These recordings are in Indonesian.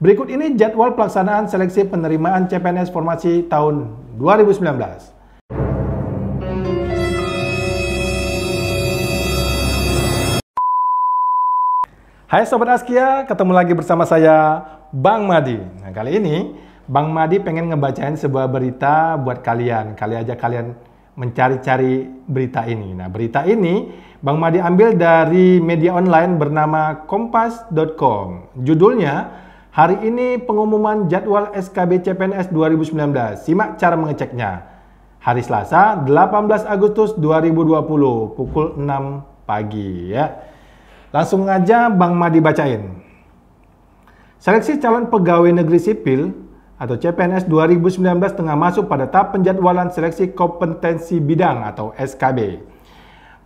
Berikut ini jadwal pelaksanaan seleksi penerimaan CPNS formasi tahun 2019. Hai Sobat Askia, ketemu lagi bersama saya Bang Madi. Nah kali ini Bang Madi pengen ngebacain sebuah berita buat kalian. Kali aja kalian mencari-cari berita ini. Nah berita ini Bang Madi ambil dari media online bernama kompas.com. Judulnya Hari ini pengumuman jadwal SKB CPNS 2019. Simak cara mengeceknya. Hari Selasa, 18 Agustus 2020 pukul 6 pagi ya. Langsung aja Bang Madi bacain. Seleksi calon pegawai negeri sipil atau CPNS 2019 tengah masuk pada tahap penjadwalan seleksi kompetensi bidang atau SKB.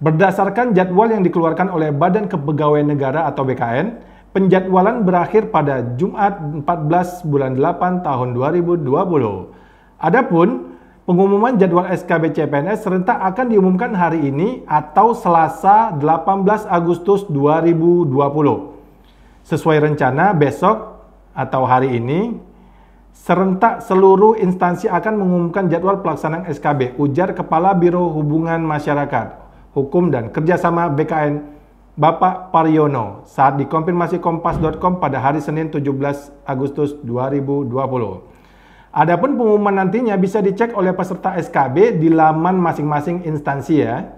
Berdasarkan jadwal yang dikeluarkan oleh Badan Kepegawaian Negara atau BKN, Penjadwalan berakhir pada Jumat 14 bulan 8 tahun 2020. Adapun pengumuman jadwal SKB CPNS serentak akan diumumkan hari ini atau Selasa 18 Agustus 2020. Sesuai rencana besok atau hari ini serentak seluruh instansi akan mengumumkan jadwal pelaksanaan SKB, ujar Kepala Biro Hubungan Masyarakat, Hukum dan Kerjasama BKN Bapak Paryono saat dikonfirmasi kompas.com pada hari Senin 17 Agustus 2020. Adapun pengumuman nantinya bisa dicek oleh peserta SKB di laman masing-masing instansi ya.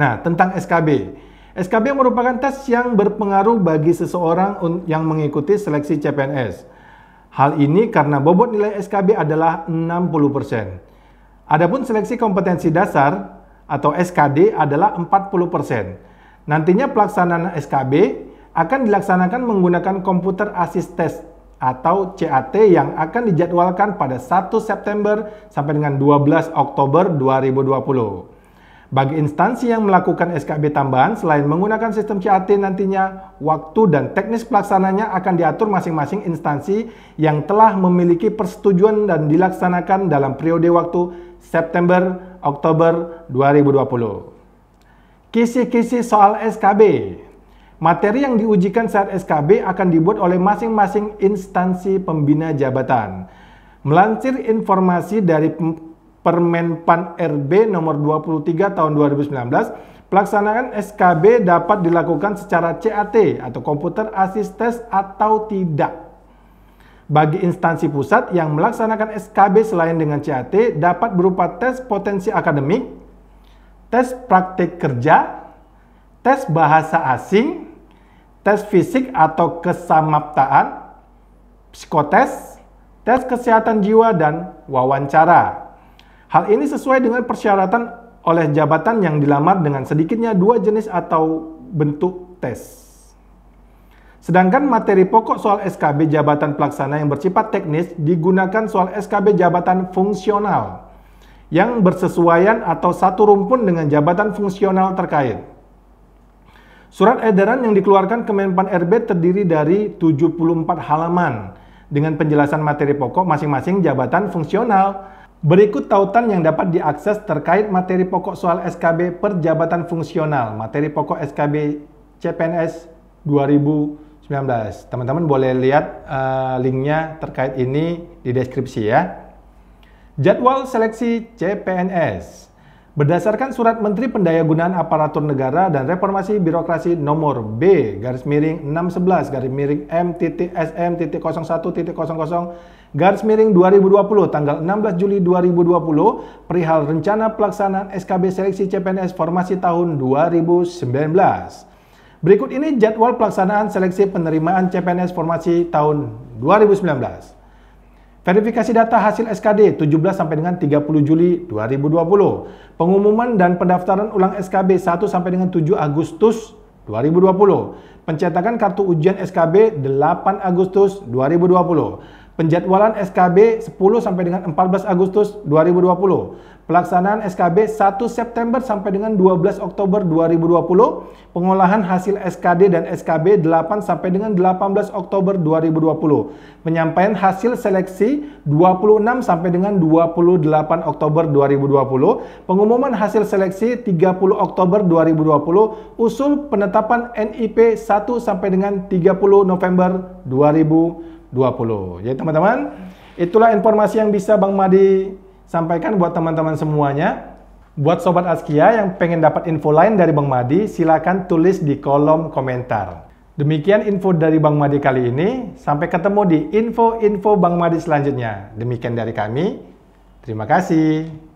Nah, tentang SKB. SKB merupakan tes yang berpengaruh bagi seseorang yang mengikuti seleksi CPNS. Hal ini karena bobot nilai SKB adalah 60%. Adapun seleksi kompetensi dasar atau SKD adalah 40%. Nantinya pelaksanaan SKB akan dilaksanakan menggunakan komputer assist test atau CAT yang akan dijadwalkan pada 1 September sampai dengan 12 Oktober 2020. Bagi instansi yang melakukan SKB tambahan, selain menggunakan sistem CAT nantinya, waktu dan teknis pelaksananya akan diatur masing-masing instansi yang telah memiliki persetujuan dan dilaksanakan dalam periode waktu September-Oktober 2020 kisi-kisi soal SKB. Materi yang diujikan saat SKB akan dibuat oleh masing-masing instansi pembina jabatan. Melansir informasi dari Permenpan RB nomor 23 tahun 2019, pelaksanaan SKB dapat dilakukan secara CAT atau komputer asistes atau tidak bagi instansi pusat yang melaksanakan SKB selain dengan CAT dapat berupa tes potensi akademik, tes praktik kerja, tes bahasa asing, tes fisik atau kesamaptaan, psikotes, tes kesehatan jiwa, dan wawancara. Hal ini sesuai dengan persyaratan oleh jabatan yang dilamar dengan sedikitnya dua jenis atau bentuk tes. Sedangkan materi pokok soal SKB jabatan pelaksana yang bersifat teknis digunakan soal SKB jabatan fungsional yang bersesuaian atau satu rumpun dengan jabatan fungsional terkait. Surat edaran yang dikeluarkan Kemenpan RB terdiri dari 74 halaman dengan penjelasan materi pokok masing-masing jabatan fungsional. Berikut tautan yang dapat diakses terkait materi pokok soal SKB per jabatan fungsional, materi pokok SKB CPNS 2019. Teman-teman boleh lihat uh, linknya terkait ini di deskripsi ya. Jadwal seleksi CPNS Berdasarkan surat Menteri Pendayagunaan Aparatur Negara dan Reformasi Birokrasi nomor B garis miring 611 garis miring M.SM.01.00 garis miring 2020 tanggal 16 Juli 2020 perihal rencana pelaksanaan SKB seleksi CPNS formasi tahun 2019. Berikut ini jadwal pelaksanaan seleksi penerimaan CPNS formasi tahun 2019. Verifikasi data hasil SKD 17 sampai dengan 30 Juli 2020. Pengumuman dan pendaftaran ulang SKB 1 sampai dengan 7 Agustus 2020. Pencetakan kartu ujian SKB 8 Agustus 2020. Penjadwalan SKB 10 sampai dengan 14 Agustus 2020. Pelaksanaan SKB 1 September sampai dengan 12 Oktober 2020. Pengolahan hasil SKD dan SKB 8 sampai dengan 18 Oktober 2020. Penyampaian hasil seleksi 26 sampai dengan 28 Oktober 2020. Pengumuman hasil seleksi 30 Oktober 2020. Usul penetapan NIP 1 sampai dengan 30 November 2020. 2020. Jadi teman-teman, itulah informasi yang bisa Bang Madi sampaikan buat teman-teman semuanya. Buat Sobat Askia yang pengen dapat info lain dari Bang Madi, silakan tulis di kolom komentar. Demikian info dari Bang Madi kali ini. Sampai ketemu di info-info Bang Madi selanjutnya. Demikian dari kami. Terima kasih.